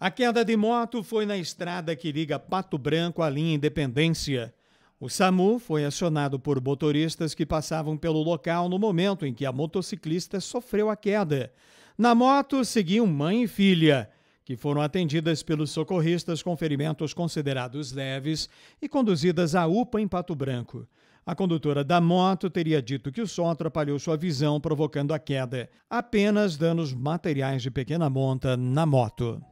A queda de moto foi na estrada que liga Pato Branco à linha Independência. O SAMU foi acionado por motoristas que passavam pelo local no momento em que a motociclista sofreu a queda. Na moto seguiam mãe e filha, que foram atendidas pelos socorristas com ferimentos considerados leves e conduzidas à UPA em Pato Branco. A condutora da moto teria dito que o som atrapalhou sua visão, provocando a queda. Apenas danos materiais de pequena monta na moto.